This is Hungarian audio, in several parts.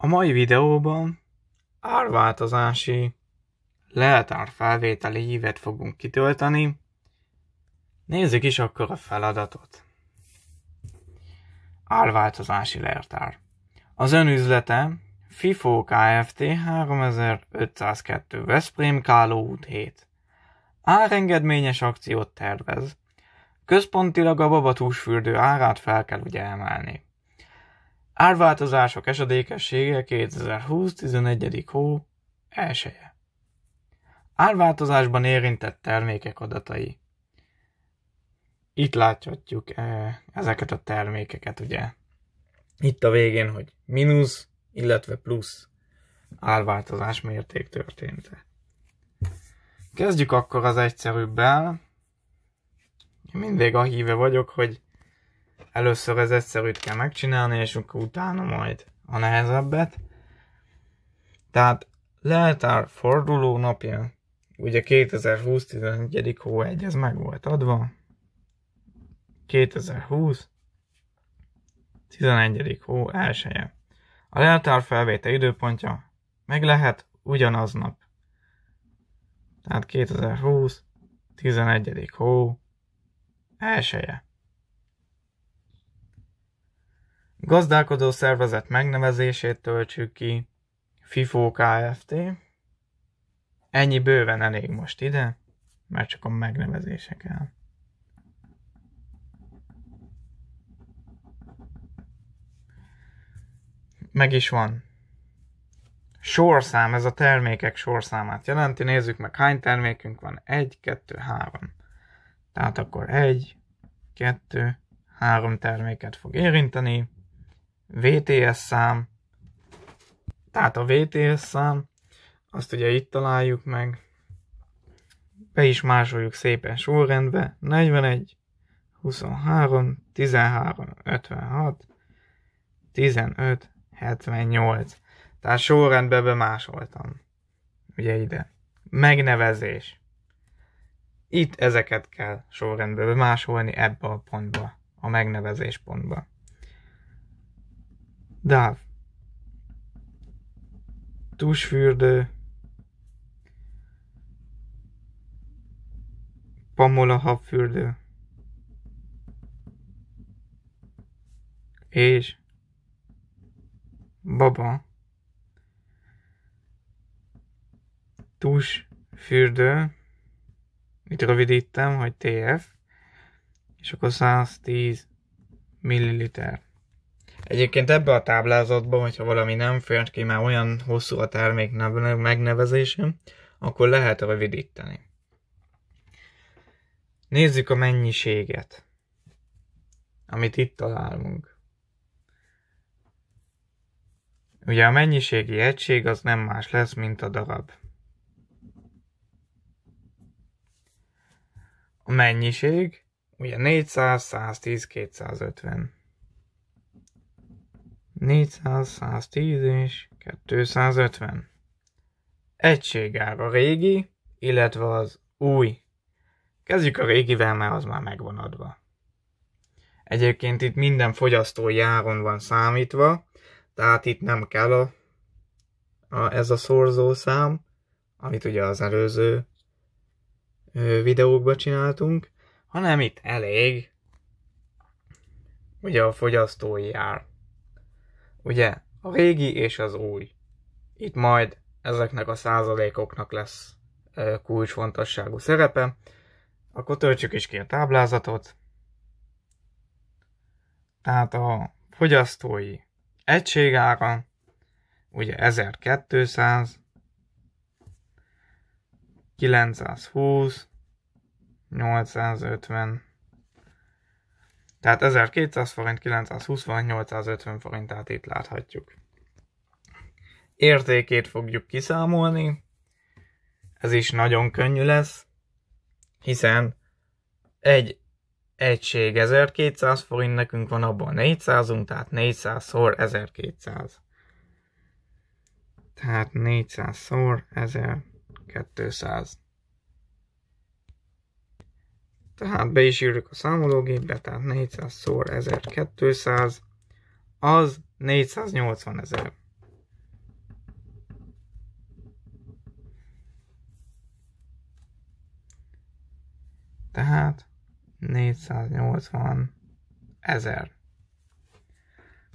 A mai videóban árváltozási leltár felvételi hívet fogunk kitölteni. Nézzük is akkor a feladatot. Árváltozási leltár. Az ön üzlete FIFO Kft. 3502 Veszprém Káló út 7. Árengedményes akciót tervez. Központilag a babatúsfürdő árát fel kell ugye emelni. Árváltozások esedékessége 2020. 11. hó 1 -e. Árváltozásban érintett termékek adatai. Itt láthatjuk eh, ezeket a termékeket, ugye. Itt a végén, hogy mínusz, illetve plusz árváltozás mérték történt. Kezdjük akkor az egyszerűbbel. Én mindig a híve vagyok, hogy először az egyszerűt kell megcsinálni, és akkor utána majd a nehezebbet. Tehát leltár forduló napja, ugye 2020 11. hó 1, ez meg volt adva. 2020 11. hó 1 A leltár felvétel időpontja meg lehet ugyanaznap. Tehát 2020 11. hó 1 Gazdálkodó szervezet megnevezését töltsük ki. FIFO Kft. Ennyi bőven elég most ide, mert csak a megnevezése kell. Meg is van. Sorszám, ez a termékek sorszámát jelenti. Nézzük meg, hány termékünk van. 1, 2, 3. Tehát akkor 1, 2, 3 terméket fog érinteni. VTS szám, tehát a VTS szám, azt ugye itt találjuk meg, be is másoljuk szépen sorrendbe, 41, 23, 13, 56, 15, 78. Tehát sorrendbe bemásoltam. Ugye ide. Megnevezés. Itt ezeket kell sorrendbe bemásolni ebbe a pontba, a megnevezés pontba. Dáv. Tusfürdő. Pamola habfürdő. És baba. Tus fürdő. Itt rövidítem, hogy TF. És akkor 110 milliliter. Egyébként ebbe a táblázatba, hogyha valami nem fért ki már olyan hosszú a termék megnevezésem, akkor lehet rövidíteni. Nézzük a mennyiséget, amit itt találunk. Ugye a mennyiségi egység az nem más lesz, mint a darab. A mennyiség ugye 400, 110, 250. 400, 110 és 250. Egységár a régi, illetve az új. Kezdjük a régivel, mert az már megvan adva. Egyébként itt minden fogyasztói áron van számítva, tehát itt nem kell a, a, ez a szorzószám, amit ugye az előző videókban csináltunk, hanem itt elég ugye a fogyasztói ár. Ugye, a régi és az új. Itt majd ezeknek a százalékoknak lesz kulcsfontosságú szerepe. Akkor töltsük is ki a táblázatot. Tehát a fogyasztói egységára, ugye 1200, 920, 850, tehát 1200 forint, 920 forint, 850 forint, tehát itt láthatjuk. Értékét fogjuk kiszámolni, ez is nagyon könnyű lesz, hiszen egy egység 1200 forint, nekünk van abban 400-unk, tehát 400-szor 1200. Tehát 400-szor 1200. Tehát be is írjuk a számológépbe, tehát 400 szor 1200, az 480 ezer. Tehát 480 ezer.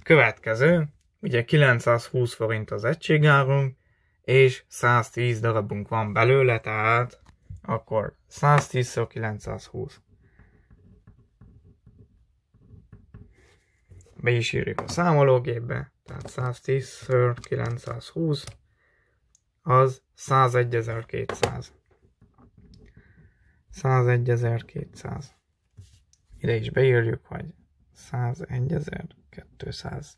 Következő, ugye 920 forint az egységárunk, és 110 darabunk van belőle, tehát akkor 110 920. Be is írjuk a számológépbe, tehát 110 920 az 101200. 101200. Ide is beírjuk, hogy 101200.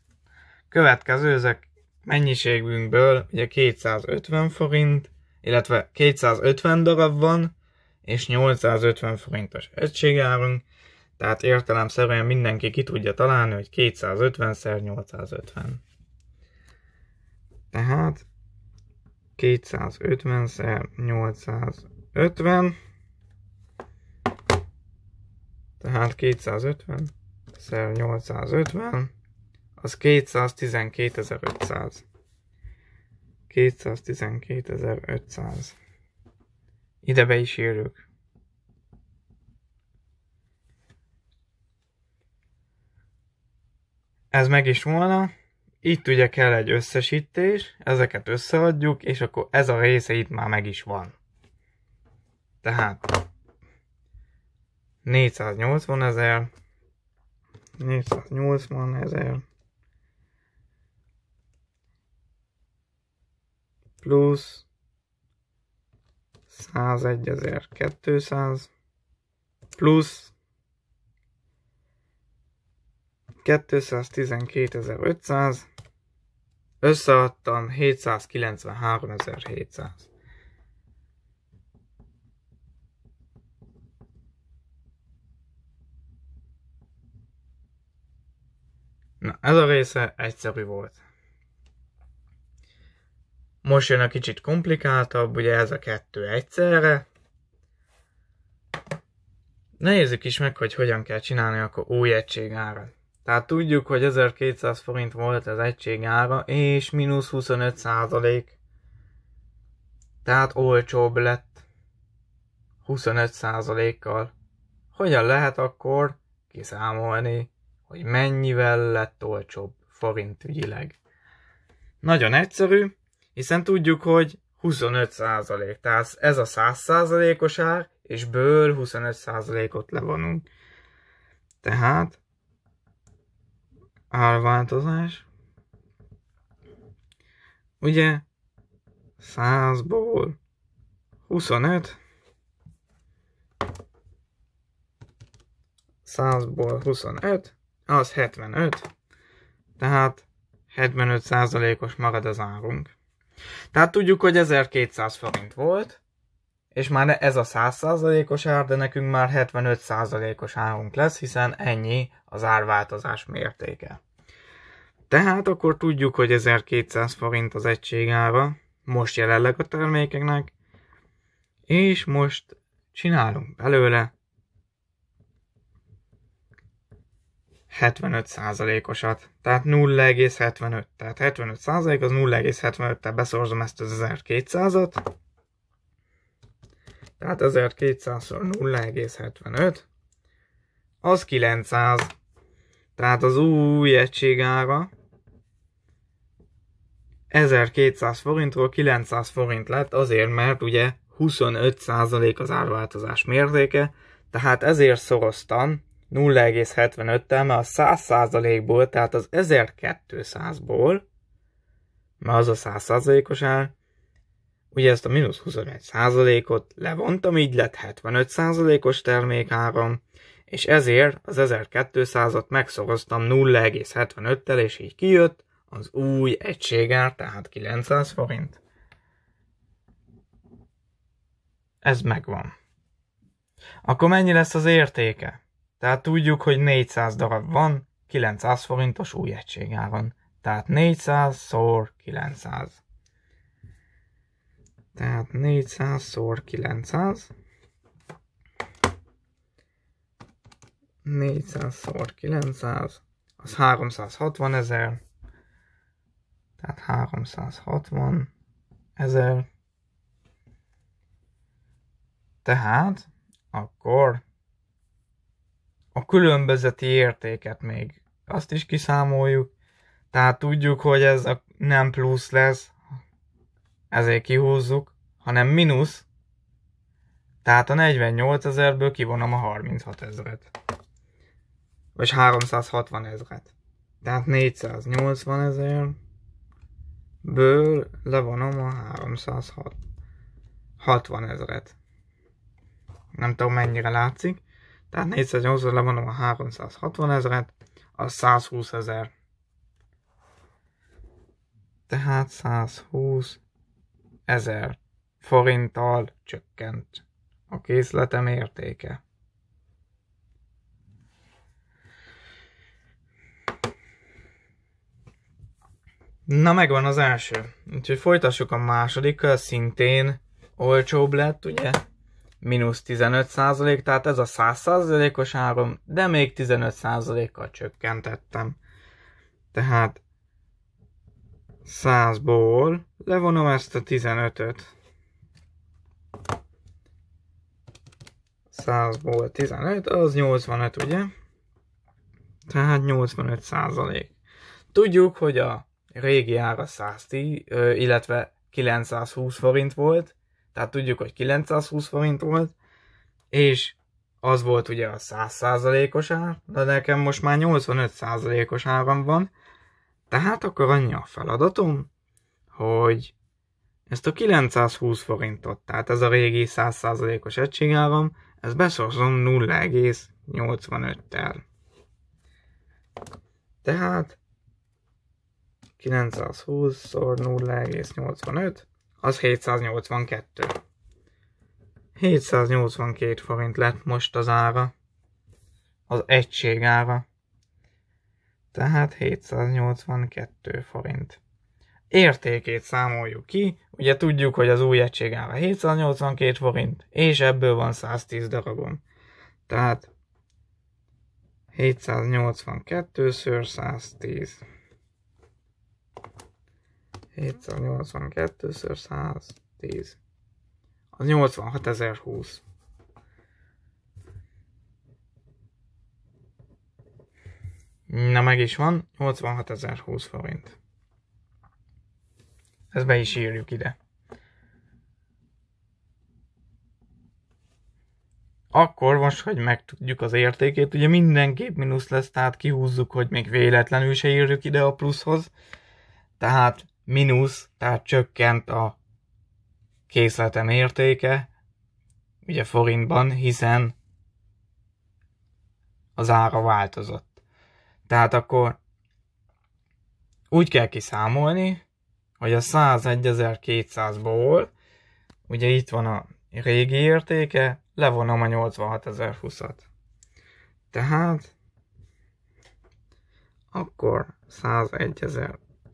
Következő ezek mennyiségünkből ugye 250 forint, illetve 250 darab van, és 850 forintos egységárunk, tehát értelemszerűen mindenki ki tudja találni, hogy 250 x 850. Tehát 250 x 850, tehát 250 x 850, az 212.500. 212.500. Ide be is írjuk. Ez meg is volna. Itt ugye kell egy összesítés, ezeket összeadjuk, és akkor ez a része itt már meg is van. Tehát 480 ezer, 480 ezer, plusz 101200 plusz 212.500, összeadtam 793.700. Na, ez a része egyszerű volt. Most jön a kicsit komplikáltabb, ugye ez a kettő egyszerre. Nézzük is meg, hogy hogyan kell csinálni akkor új egység ára. Tehát tudjuk, hogy 1200 forint volt az egység ára, és mínusz 25 százalék. Tehát olcsóbb lett 25 százalékkal. Hogyan lehet akkor kiszámolni, hogy mennyivel lett olcsóbb ügyileg? Nagyon egyszerű, hiszen tudjuk, hogy 25%, tehát ez a 100%-os ár, és ből 25%-ot levonunk. Tehát árváltozás, ugye 100-ból 25, 100-ból 25, az 75, tehát 75%-os marad az árunk. Tehát tudjuk, hogy 1200 forint volt, és már ez a 100%-os ár, de nekünk már 75%-os árunk lesz, hiszen ennyi az árváltozás mértéke. Tehát akkor tudjuk, hogy 1200 forint az egység ára, most jelenleg a termékeknek, és most csinálunk belőle 75%-osat, tehát 0,75. Tehát 75% az 0,75-tel beszorzom ezt az 1200-at. Tehát 1200-szor 0,75, az 900. Tehát az új egységára 1200 forintról 900 forint lett, azért mert ugye 25% az árváltozás mértéke, tehát ezért szoroztam 0,75-tel, mert a 100%-ból, tehát az 1200-ból, mert az a 100%-os ár, ugye ezt a mínusz 21%-ot levontam, így lett 75%-os termékáram, és ezért az 1200-at megszoroztam 0,75-tel, és így kijött az új egységár, tehát 900 forint. Ez megvan. Akkor mennyi lesz az értéke? Tehát tudjuk, hogy 400 darab van, 900 forintos új egységáron. Tehát 400 szor 900. Tehát 400 szor 900. 400 szor 900, az 360 ezer, tehát 360 ezer, tehát akkor a különbözeti értéket még azt is kiszámoljuk, tehát tudjuk, hogy ez a nem plusz lesz, ezért kihúzzuk, hanem mínusz, tehát a 48 ezerből kivonom a 36 ezeret. Vagy 360 ezeret. Tehát 480 ezer ből levonom a 360 ezeret. Nem tudom mennyire látszik. Tehát 480 levonom a 360 ezeret, az 120 ezer. Tehát 120 ezer forinttal csökkent a készletem értéke. Na megvan az első. Úgyhogy folytassuk a másodikkal, szintén olcsóbb lett, ugye? mínusz 15%, százalék, tehát ez a 100 százalékos áram, de még 15 százalékkal csökkentettem. Tehát 100-ból levonom ezt a 15-öt. 100-ból 15, az 85, ugye? Tehát 85 százalék. Tudjuk, hogy a régi ára 110, illetve 920 forint volt, tehát tudjuk, hogy 920 forint volt, és az volt ugye a 100%-os ár, de nekem most már 85%-os áram van, tehát akkor annyi a feladatom, hogy ezt a 920 forintot, tehát ez a régi 100%-os egységáram, ez beszorzom 0,85-tel. Tehát 920 x 0,85 az 782. 782 forint lett most az ára, az egység ára. Tehát 782 forint. Értékét számoljuk ki, ugye tudjuk, hogy az új egység ára 782 forint, és ebből van 110 darabom. Tehát 782 x 110. 782 x 110. Az 86020. Na meg is van, 86020 forint. Ezt be is írjuk ide. Akkor most, hogy megtudjuk az értékét, ugye mindenképp mínusz lesz, tehát kihúzzuk, hogy még véletlenül se írjuk ide a pluszhoz. Tehát mínusz, tehát csökkent a készletem értéke, ugye forintban, hiszen az ára változott. Tehát akkor úgy kell kiszámolni, hogy a 101200-ból, ugye itt van a régi értéke, levonom a 86020-at. Tehát akkor 101000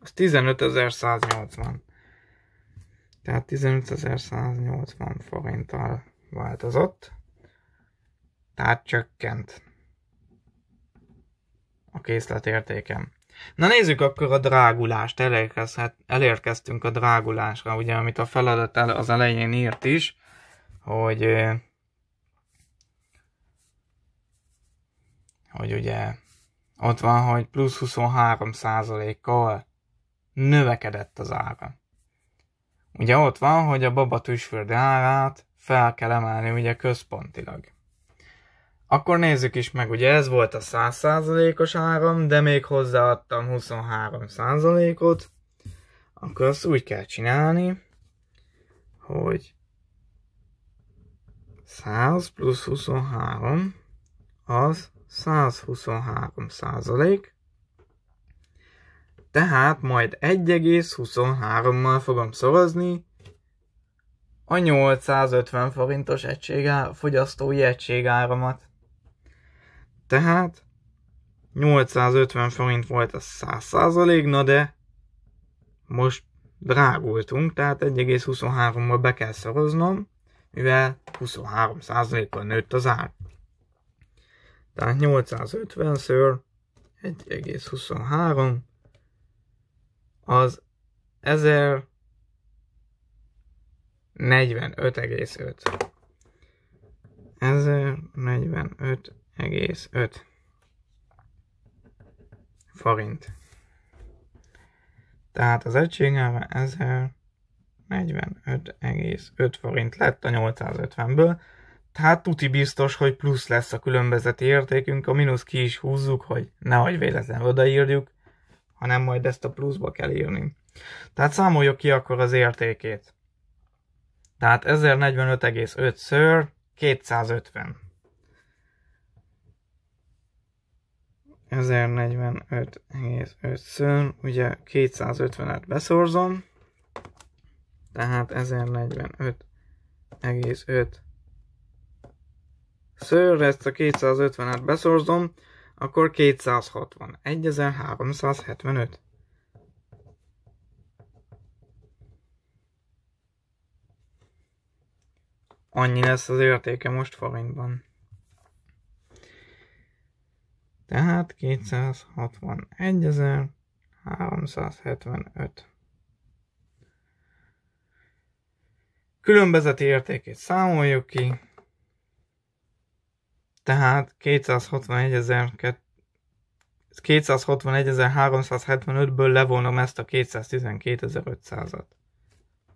az 15180. Tehát 15180 forinttal változott. Tehát csökkent a készletértékem. Na nézzük akkor a drágulást, elérkezhet, elérkeztünk a drágulásra, ugye, amit a feladat az elején írt is, hogy hogy ugye ott van, hogy plusz 23 kal növekedett az ára. Ugye ott van, hogy a baba tüsfürdi árát fel kell emelni ugye központilag. Akkor nézzük is meg, ugye ez volt a 100%-os áram, de még hozzáadtam 23%-ot, akkor azt úgy kell csinálni, hogy 100 plusz 23 az 123 százalék, tehát majd 1,23-mal fogom szorozni a 850 forintos egységá, fogyasztói egységáramat. Tehát 850 forint volt a 100 na de most drágultunk, tehát 1,23-mal be kell szoroznom, mivel 23%-kal nőtt az ár. Tehát 850-ször 1,23 az 1045,5. 1045,5 forint. Tehát az egységelve 1045,5 forint lett a 850-ből. Tehát tuti biztos, hogy plusz lesz a különbözeti értékünk, a mínusz ki is húzzuk, hogy nehogy véletlenül odaírjuk, hanem majd ezt a pluszba kell írni. Tehát számoljuk ki akkor az értékét. Tehát 1045,5 ször 250. 1045,5-ször, ugye 250-et beszorzom, tehát 1045,5 ször, ezt a 250-et beszorzom, akkor 260, 1375. Annyi lesz az értéke most forintban. Tehát 261.375. Különbözeti értékét számoljuk ki tehát 261.375-ből levonom ezt a 212.500-at.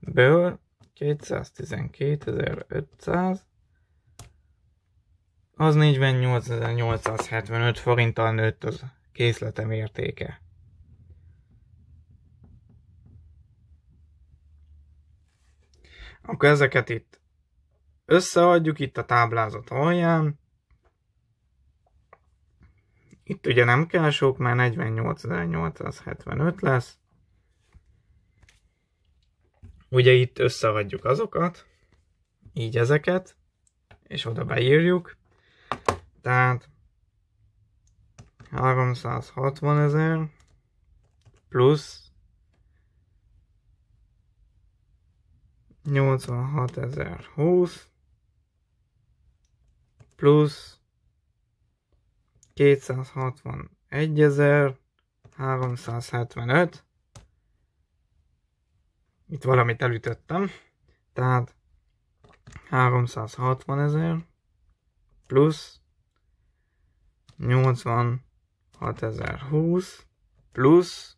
Ből 212.500 az 48.875 forinttal nőtt az készletem értéke. Akkor ezeket itt összeadjuk itt a táblázat alján, itt ugye nem kell sok, már 48.875 lesz. Ugye itt összeadjuk azokat, így ezeket, és oda beírjuk. Tehát 360 ezer plusz 86 ezer 20 plusz 261 Itt valamit elütöttem. Tehát 360 ezer plusz 86.020 plusz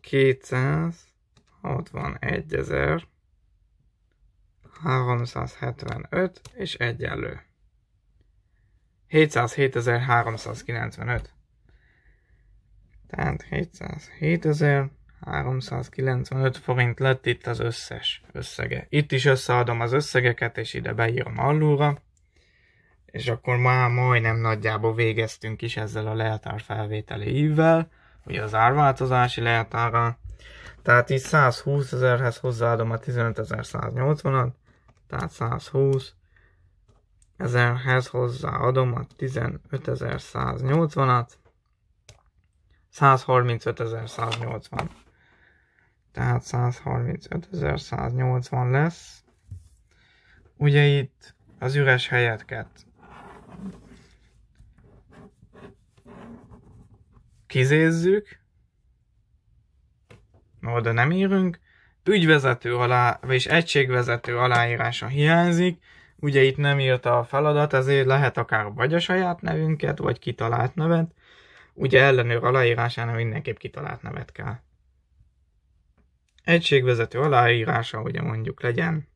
261 ezer 375 és egyenlő. 707.395 Tehát 707.395 forint lett itt az összes összege. Itt is összeadom az összegeket, és ide beírom alulra, és akkor már majdnem nagyjából végeztünk is ezzel a leltár felvételi ívvel, ugye az árváltozási leltárral. Tehát így 120 ezerhez hozzáadom a 15.180-at, tehát 120. Ezerhez hozzáadom a 15.180-at, 135.180. Tehát 135.180 lesz. Ugye itt az üres helyeket kizézzük, oda nem írunk, ügyvezető alá, vagyis egységvezető aláírása hiányzik, ugye itt nem írta a feladat, ezért lehet akár vagy a saját nevünket, vagy kitalált nevet, ugye ellenőr aláírásánál mindenképp kitalált nevet kell. Egységvezető aláírása ugye mondjuk legyen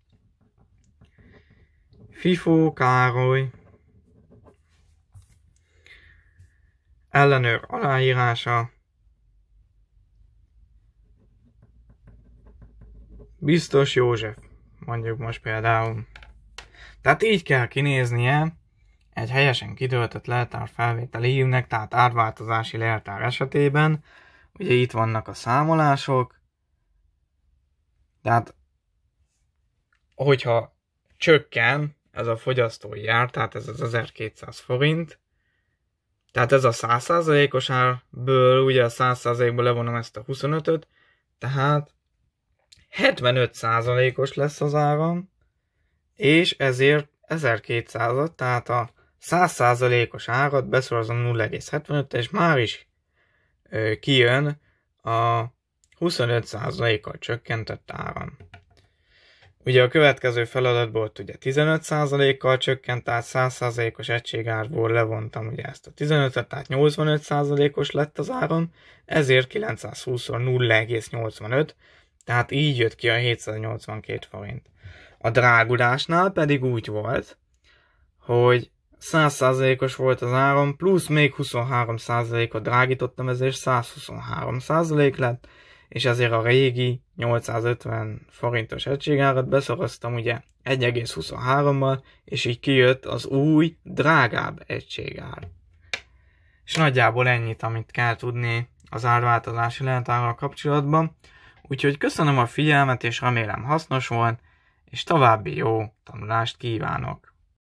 Fifó Károly, ellenőr aláírása, Biztos József, mondjuk most például. Tehát így kell kinéznie egy helyesen kidöltött leltár felvételi hívnek, tehát átváltozási leltár esetében. Ugye itt vannak a számolások, tehát hogyha csökken ez a fogyasztói ár, tehát ez az 1200 forint, tehát ez a 100%-os árból, ugye a 100%-ból levonom ezt a 25-öt, tehát 75%-os lesz az áram, és ezért 1200 tehát a 100%-os árat beszorozom a 0,75-re, és már is ö, kijön a 25%-kal csökkentett áram. Ugye a következő feladatból ugye 15%-kal csökkent, tehát 100%-os egységárból levontam ugye ezt a 15-et, tehát 85%-os lett az áron, ezért 920 0,85, tehát így jött ki a 782 forint. A drágulásnál pedig úgy volt, hogy 100%-os volt az áram, plusz még 23%-ot drágítottam, ezért 123% lett, és ezért a régi 850 forintos egységárat beszoroztam ugye 1,23-mal, és így kijött az új, drágább egységár. És nagyjából ennyit, amit kell tudni az árváltozási lehetárral kapcsolatban. Úgyhogy köszönöm a figyelmet, és remélem hasznos volt, és további jó tanulást kívánok!